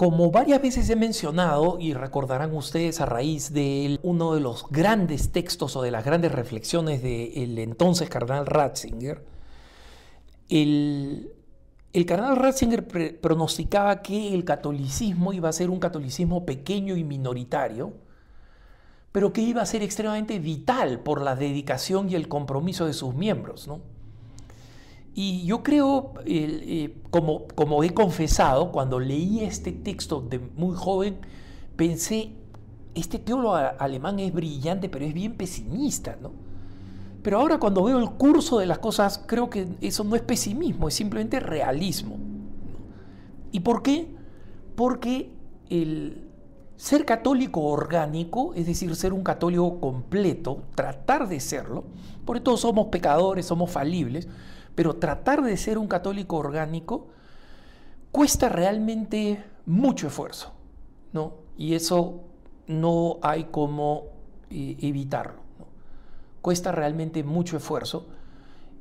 Como varias veces he mencionado, y recordarán ustedes a raíz de uno de los grandes textos o de las grandes reflexiones del entonces cardenal Ratzinger, el, cardenal Ratzinger pronosticaba que el catolicismo iba a ser un catolicismo pequeño y minoritario, pero que iba a ser extremadamente vital por la dedicación y el compromiso de sus miembros, ¿no? Y yo creo, eh, como, como he confesado, cuando leí este texto de muy joven, pensé, este teólogo alemán es brillante, pero es bien pesimista, ¿no? Pero ahora cuando veo el curso de las cosas, creo que eso no es pesimismo, es simplemente realismo. ¿Y por qué? Porque el ser católico orgánico, es decir, ser un católico completo, tratar de serlo, porque todos somos pecadores, somos falibles, pero tratar de ser un católico orgánico cuesta realmente mucho esfuerzo, ¿no? Y eso no hay cómo eh, evitarlo. Cuesta realmente mucho esfuerzo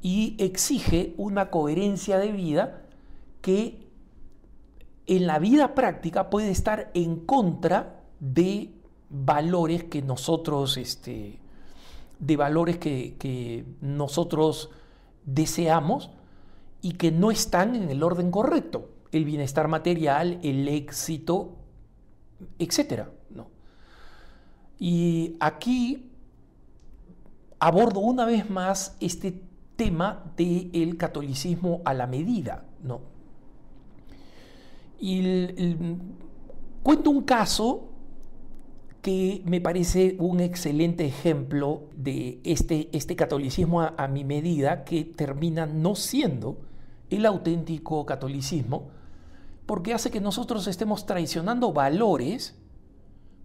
y exige una coherencia de vida que en la vida práctica puede estar en contra de valores que nosotros, este, de valores que nosotros deseamos y que no están en el orden correcto. El bienestar material, el éxito, etcétera. Y aquí abordo una vez más este tema del catolicismo a la medida. ¿no? Y cuento un caso me parece un excelente ejemplo de este, este catolicismo a, mi medida que termina no siendo el auténtico catolicismo, porque hace que nosotros estemos traicionando valores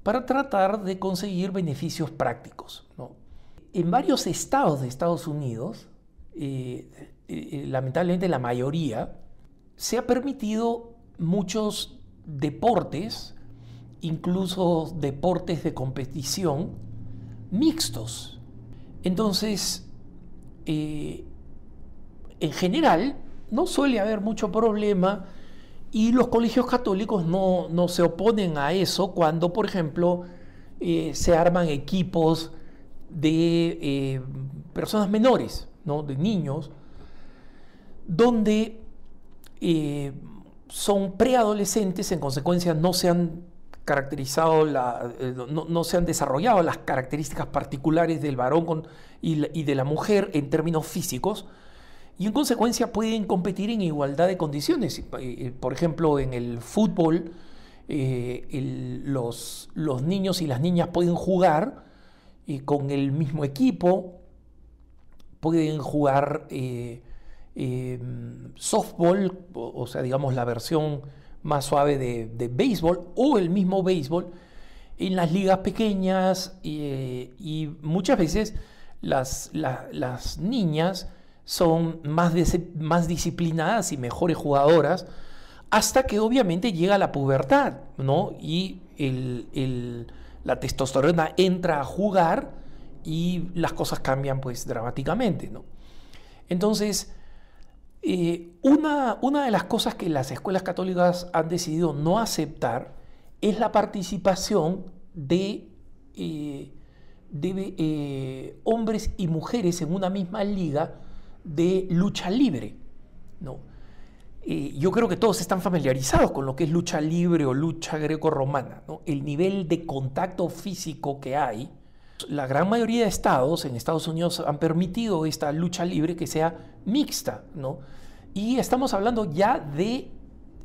para tratar de conseguir beneficios prácticos. En varios estados de Estados Unidos, eh, eh, eh, lamentablemente la mayoría, se ha permitido muchos deportes incluso deportes de competición mixtos. Entonces, eh, en general, no suele haber mucho problema y los colegios católicos no, se oponen a eso cuando, por ejemplo, eh, se arman equipos de eh, personas menores, ¿no? de niños, donde son preadolescentes, en consecuencia no se han caracterizado, la, eh, no, se han desarrollado las características particulares del varón y, de la mujer en términos físicos, y en consecuencia pueden competir en igualdad de condiciones. Eh, eh, por ejemplo, en el fútbol, los, los, niños y las niñas pueden jugar con el mismo equipo, pueden jugar softball, o, o sea, digamos la versión más suave de, béisbol o el mismo béisbol en las ligas pequeñas y eh, muchas veces las, las niñas son más, más disciplinadas y mejores jugadoras hasta que obviamente llega la pubertad, ¿no? Y la testosterona entra a jugar y las cosas cambian pues dramáticamente, ¿no? Entonces, eh, una, de las cosas que las escuelas católicas han decidido no aceptar es la participación de, eh, de eh, hombres y mujeres en una misma liga de lucha libre. yo creo que todos están familiarizados con lo que es lucha libre o lucha greco-romana. El nivel de contacto físico que hay la gran mayoría de estados en Estados Unidos han permitido esta lucha libre que sea mixta, ¿no? Y estamos hablando ya de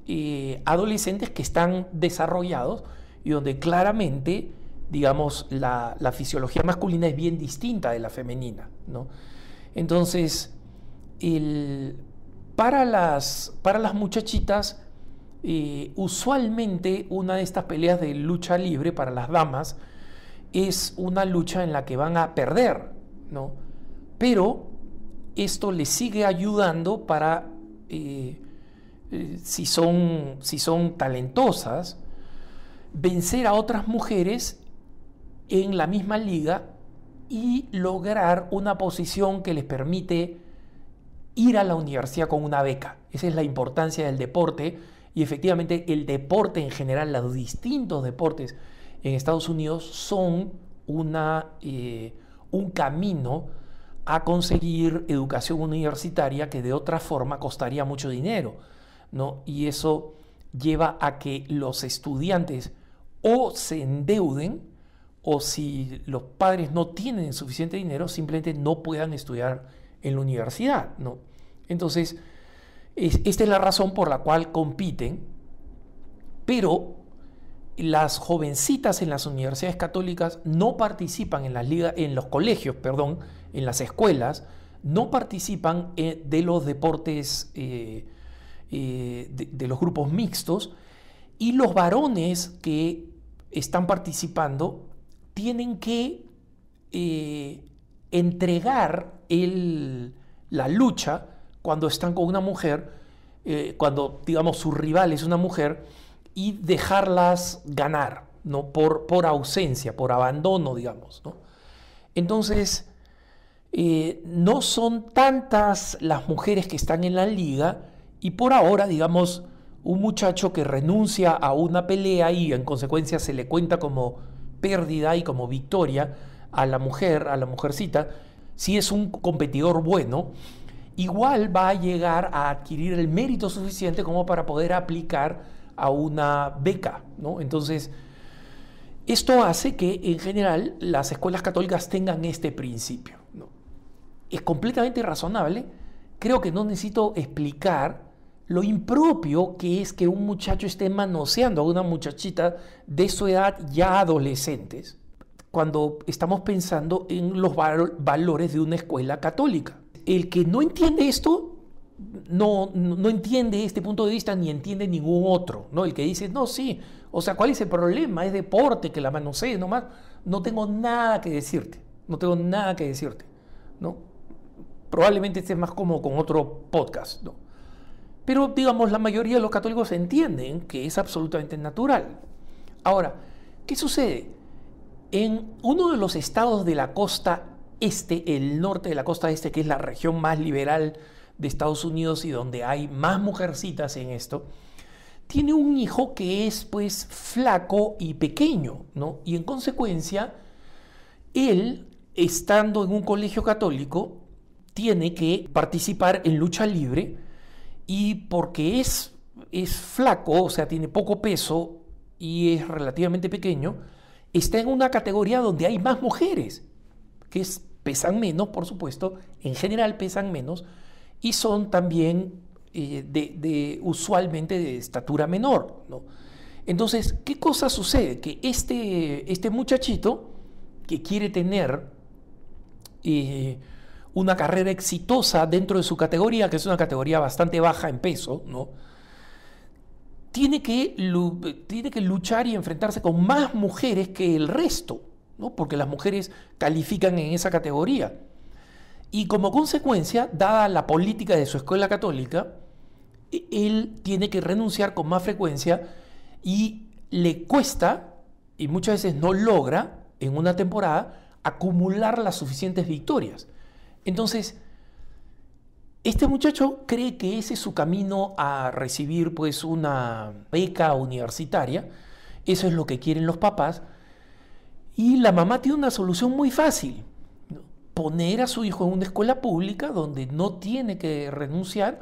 eh, adolescentes que están desarrollados y donde claramente, digamos, la, fisiología masculina es bien distinta de la femenina, ¿no? Entonces, para, las, para las muchachitas, eh, usualmente una de estas peleas de lucha libre para las damas, es una lucha en la que van a perder, ¿no? Pero esto les sigue ayudando para, eh, eh, si, son, si son talentosas, vencer a otras mujeres en la misma liga y lograr una posición que les permite ir a la universidad con una beca. Esa es la importancia del deporte y efectivamente el deporte en general, los distintos deportes en Estados Unidos son una, eh, un camino a conseguir educación universitaria que de otra forma costaría mucho dinero. ¿no? Y eso lleva a que los estudiantes o se endeuden o si los padres no tienen suficiente dinero, simplemente no puedan estudiar en la universidad. ¿no? Entonces, esta es la razón por la cual compiten, pero las jovencitas en las universidades católicas no participan en las ligas, en los colegios, perdón, en las escuelas, no participan eh, de los deportes, eh, eh, de, los grupos mixtos, y los varones que están participando tienen que entregar la lucha cuando están con una mujer, cuando digamos su rival es una mujer, y dejarlas ganar, ¿no? Por, por ausencia, por abandono, digamos, ¿no? Entonces, eh, no son tantas las mujeres que están en la liga y por ahora, digamos, un muchacho que renuncia a una pelea y en consecuencia se le cuenta como pérdida y como victoria a la mujer, a la mujercita, si es un competidor bueno, igual va a llegar a adquirir el mérito suficiente como para poder aplicar a una beca, ¿no? Entonces, esto hace que en general las escuelas católicas tengan este principio. ¿no? Es completamente razonable, creo que no necesito explicar lo impropio que es que un muchacho esté manoseando a una muchachita de su edad ya adolescentes, cuando estamos pensando en los valores de una escuela católica. El que no entiende esto no, no entiende este punto de vista ni entiende ningún otro, ¿no? El que dice, no, sí, o sea, ¿cuál es el problema? Es deporte, que la mano manosee nomás. No tengo nada que decirte, no tengo nada que decirte, ¿no? Probablemente estés más como con otro podcast, ¿no? Pero, digamos, la mayoría de los católicos entienden que es absolutamente natural. Ahora, ¿qué sucede? En uno de los estados de la costa este, el norte de la costa este, que es la región más liberal, de Estados Unidos y donde hay más mujercitas en esto, tiene un hijo que es pues flaco y pequeño, ¿no? Y en consecuencia, él, estando en un colegio católico, tiene que participar en lucha libre y porque es, es flaco, o sea, tiene poco peso y es relativamente pequeño, está en una categoría donde hay más mujeres, que pesan menos, por supuesto, en general pesan menos, y son también eh, de, usualmente de estatura menor. ¿no? Entonces, ¿qué cosa sucede? Que este, este muchachito que quiere tener eh, una carrera exitosa dentro de su categoría, que es una categoría bastante baja en peso, ¿no? tiene, que, tiene que luchar y enfrentarse con más mujeres que el resto, ¿no? porque las mujeres califican en esa categoría. Y como consecuencia, dada la política de su escuela católica, e-, él tiene que renunciar con más frecuencia y le cuesta, y muchas veces no logra en una temporada, acumular las suficientes victorias. Entonces, este muchacho cree que ese es su camino a recibir pues una beca universitaria, eso es lo que quieren los papás, y la mamá tiene una solución muy fácil poner a su hijo en una escuela pública donde no tiene que renunciar,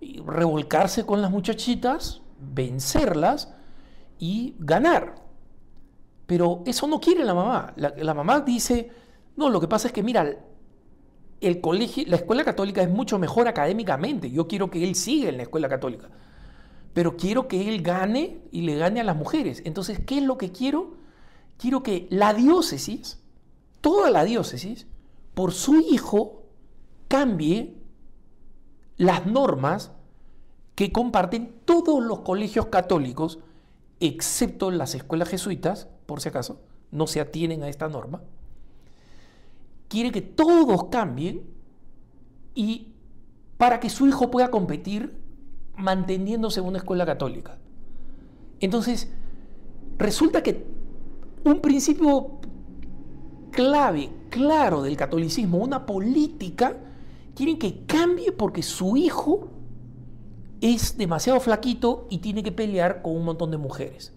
y revolcarse con las muchachitas, vencerlas y ganar. Pero eso no quiere la mamá. La, mamá dice, no, lo que pasa es que mira, el colegio, la escuela católica es mucho mejor académicamente. Yo quiero que él siga en la escuela católica. Pero quiero que él gane y le gane a las mujeres. Entonces, ¿qué es lo que quiero? Quiero que la diócesis, toda la diócesis, por su hijo cambie las normas que comparten todos los colegios católicos, excepto las escuelas jesuitas, por si acaso, no se atienen a esta norma. Quiere que todos cambien y para que su hijo pueda competir manteniéndose en una escuela católica. Entonces, resulta que un principio clave, claro del catolicismo, una política, quieren que cambie porque su hijo es demasiado flaquito y tiene que pelear con un montón de mujeres.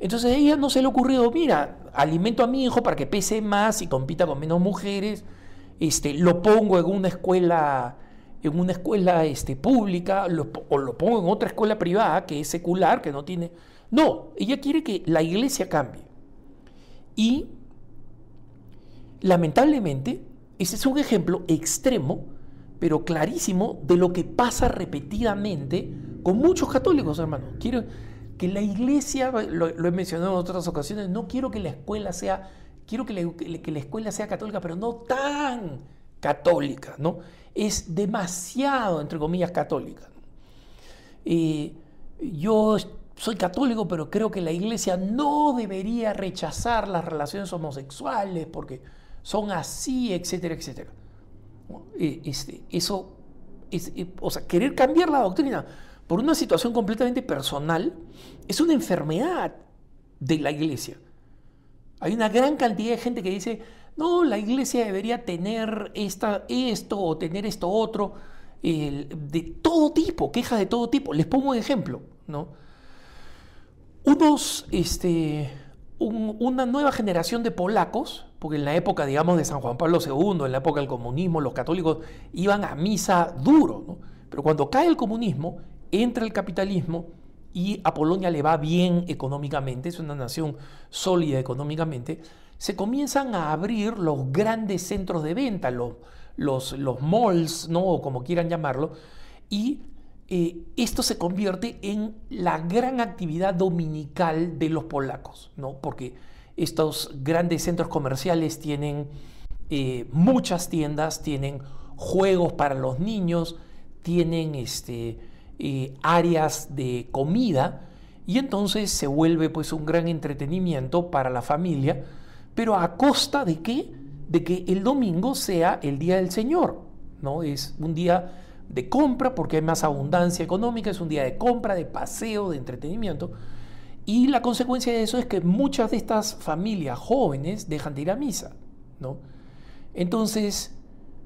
Entonces a ella no se le ha ocurrido, mira, alimento a mi hijo para que pese más y compita con menos mujeres, este, lo pongo en una escuela, en una escuela este, pública, o lo pongo en otra escuela privada que es secular, que no tiene. No, ella quiere que la iglesia cambie. Y Lamentablemente, ese es un ejemplo extremo, pero clarísimo, de lo que pasa repetidamente con muchos católicos, hermano. Quiero que la iglesia, lo, he mencionado en otras ocasiones, no quiero que la escuela sea, quiero que la, escuela sea católica, pero no tan católica, ¿no? Es demasiado, entre comillas, católica. Eh, yo soy católico, pero creo que la iglesia no debería rechazar las relaciones homosexuales porque son así, etcétera, etcétera. Eh, este, eso, eh, o sea, querer cambiar la doctrina por una situación completamente personal es una enfermedad de la iglesia. Hay una gran cantidad de gente que dice, no, la iglesia debería tener esta, esto o tener esto otro, de todo tipo, quejas de todo tipo. Les pongo un ejemplo, ¿no? Unos, este, una nueva generación de polacos, porque en la época, digamos, de San Juan Pablo II, en la época del comunismo, los católicos iban a misa duro, pero cuando cae el comunismo, entra el capitalismo y a Polonia le va bien económicamente, es una nación sólida económicamente, se comienzan a abrir los grandes centros de venta, los, los, los malls, ¿no? o como quieran llamarlo, y esto se convierte en la gran actividad dominical de los polacos, ¿no? Porque estos grandes centros comerciales tienen eh, muchas tiendas, tienen juegos para los niños, tienen este, eh, áreas de comida y entonces se vuelve pues un gran entretenimiento para la familia, pero a costa de qué? De que el domingo sea el día del Señor, ¿no? Es un día de compra porque hay más abundancia económica, es un día de compra, de paseo, de entretenimiento. Y la consecuencia de eso es que muchas de estas familias jóvenes dejan de ir a misa. ¿no? Entonces,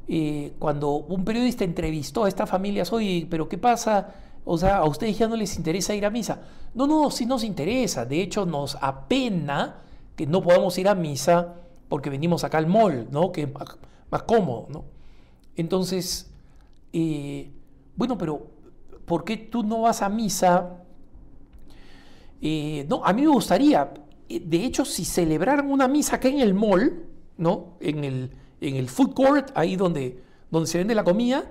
eh, cuando un periodista entrevistó a estas familias, oye, pero ¿qué pasa? O sea, a ustedes ya no les interesa ir a misa. No, no, sí nos interesa. De hecho, nos apena que no podamos ir a misa porque venimos acá al mall, ¿no? Que es más, más cómodo, ¿no? Entonces, bueno, pero ¿por qué tú no vas a misa? Eh, no, a mí me gustaría, eh, de hecho, si celebraran una misa acá en el mall, ¿no? En el, en el food court, ahí donde, donde se vende la comida,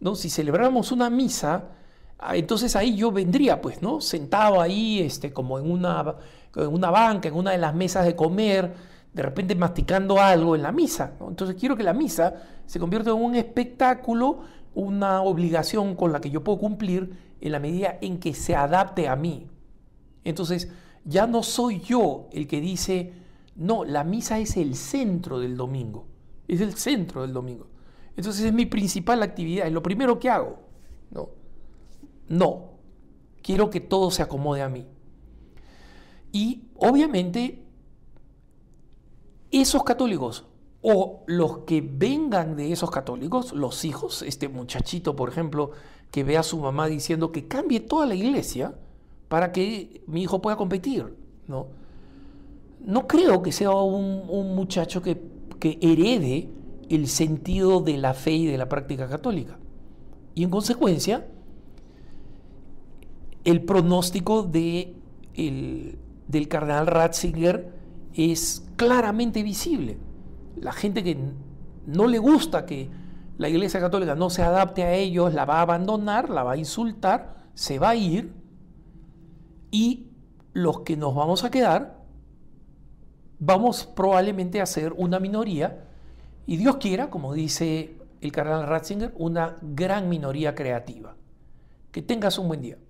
¿no? Si celebráramos una misa, ah, entonces ahí yo vendría, pues, ¿no? Sentado ahí, este, como en una, en una banca, en una de las mesas de comer, de repente masticando algo en la misa, Entonces quiero que la misa se convierta en un espectáculo una obligación con la que yo puedo cumplir en la medida en que se adapte a mí. Entonces, ya no soy yo el que dice, no, la misa es el centro del domingo, es el centro del domingo. Entonces es mi principal actividad, es lo primero que hago. No, no, quiero que todo se acomode a mí. Y obviamente, esos católicos o los que vengan de esos católicos, los hijos, este muchachito, por ejemplo, que ve a su mamá diciendo que cambie toda la iglesia para que mi hijo pueda competir, ¿no? creo que sea un, muchacho que, herede el sentido de la fe y de la práctica católica. Y en consecuencia, el pronóstico de del cardenal Ratzinger es claramente visible la gente que no le gusta que la Iglesia Católica no se adapte a ellos, la va a abandonar, la va a insultar, se va a ir y los que nos vamos a quedar vamos probablemente a ser una minoría y Dios quiera, como dice el cardenal Ratzinger, una gran minoría creativa. Que tengas un buen día.